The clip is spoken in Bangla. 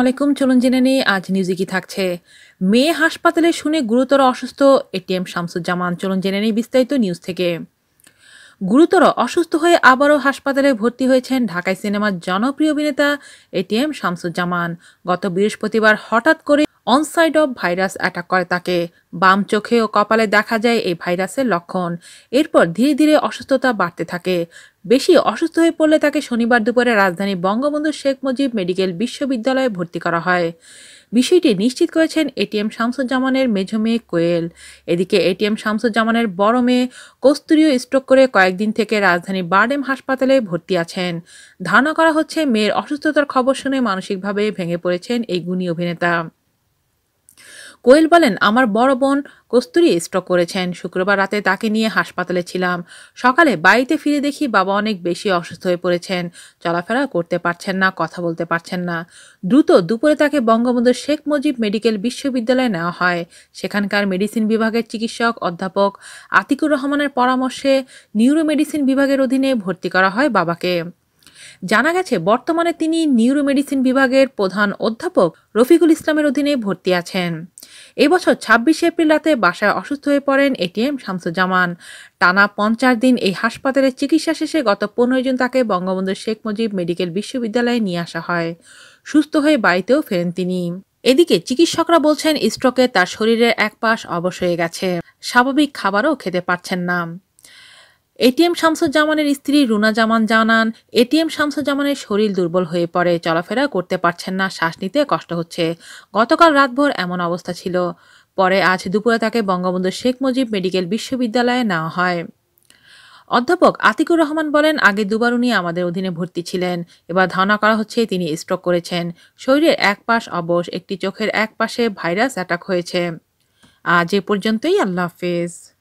আলাইকুম চলুন জেনে নিই আজ নিউজে কি থাকছে মেয়ে হাসপাতালে শুনে গুরুতর অসুস্থ এটিএম শামসুজ্জামান চলুন জেনে নিই বিস্তারিত নিউজ থেকে গুরুতর অসুস্থ হয়ে আবারও হাসপাতালে ভর্তি হয়েছেন ঢাকায় সিনেমার জনপ্রিয় অভিনেতা এটিএম শামসুজ্জামান গত বৃহস্পতিবার হঠাৎ করে অনসাইড অফ ভাইরাস অ্যাটাক করে তাকে বাম চোখে ও কপালে দেখা যায় এই ভাইরাসের লক্ষণ এরপর ধীরে ধীরে অসুস্থতা বাড়তে থাকে বেশি অসুস্থ হয়ে পড়লে তাকে শনিবার দুপুরে রাজধানী বঙ্গবন্ধু শেখ মুজিব মেডিকেল বিশ্ববিদ্যালয়ে ভর্তি করা হয় বিষয়টি নিশ্চিত করেছেন এটিএম শামসুজ্জামানের মেঝো মেয়ে কোয়েল এদিকে এটিএম শামসুজ্জামানের বড় মেয়ে কস্তুরীয় স্ট্রোক করে কয়েকদিন থেকে রাজধানী বারডেম হাসপাতালে ভর্তি আছেন ধারণা করা হচ্ছে মেয়ের অসুস্থতার খবর শুনে মানসিকভাবে ভেঙে পড়েছেন এই গুণী অভিনেতা কোয়েল বলেন আমার বড় বোন কস্তুরি স্ট্রোক করেছেন শুক্রবার রাতে তাকে নিয়ে হাসপাতালে ছিলাম সকালে বাড়িতে ফিরে দেখি বাবা অনেক বেশি অসুস্থ হয়ে পড়েছেন চলাফেরা করতে পারছেন না কথা বলতে পারছেন না দ্রুত দুপুরে তাকে বঙ্গবন্ধু শেখ মুজিব মেডিকেল বিশ্ববিদ্যালয়ে নেওয়া হয় সেখানকার মেডিসিন বিভাগের চিকিৎসক অধ্যাপক আতিকুর রহমানের পরামর্শে নিউরোমেডিসিন বিভাগের অধীনে ভর্তি করা হয় বাবাকে জানা গেছে বর্তমানে তিনি নিউরোমেডিসিন বিভাগের প্রধান অধ্যাপক রফিকুল ইসলামের অধীনে ভর্তি আছেন এবছর ছাব্বিশে এপ্রিল রাতে বাসায় অসুস্থ হয়ে পড়েন এটিএম শামসুজ্জামান টানা পঞ্চাশ দিন এই হাসপাতালে চিকিৎসা শেষে গত পনেরো জুন তাকে বঙ্গবন্ধু শেখ মুজিব মেডিকেল বিশ্ববিদ্যালয়ে নিয়ে আসা হয় সুস্থ হয়ে বাড়িতেও ফেরেন তিনি এদিকে চিকিৎসকরা বলছেন স্ট্রোকে তার শরীরের এক পাশ অবশ হয়ে গেছে স্বাভাবিক খাবারও খেতে পারছেন না এটিএম শামসুজ্জামানের স্ত্রী রুনা জামান জানান এটিএম শামসুজ্জামানের শরীর দুর্বল হয়ে পড়ে চলাফেরা করতে পারছেন না শ্বাস নিতে কষ্ট হচ্ছে গতকাল রাতভর এমন অবস্থা ছিল পরে আজ দুপুরে তাকে বঙ্গবন্ধু শেখ মুজিব মেডিকেল বিশ্ববিদ্যালয়ে নেওয়া হয় অধ্যাপক আতিকুর রহমান বলেন আগে দুবার উনি আমাদের অধীনে ভর্তি ছিলেন এবার ধারণা করা হচ্ছে তিনি স্ট্রোক করেছেন শরীরের এক পাশ অবশ একটি চোখের এক পাশে ভাইরাস অ্যাটাক হয়েছে আজ এ পর্যন্তই আল্লাহ হাফেজ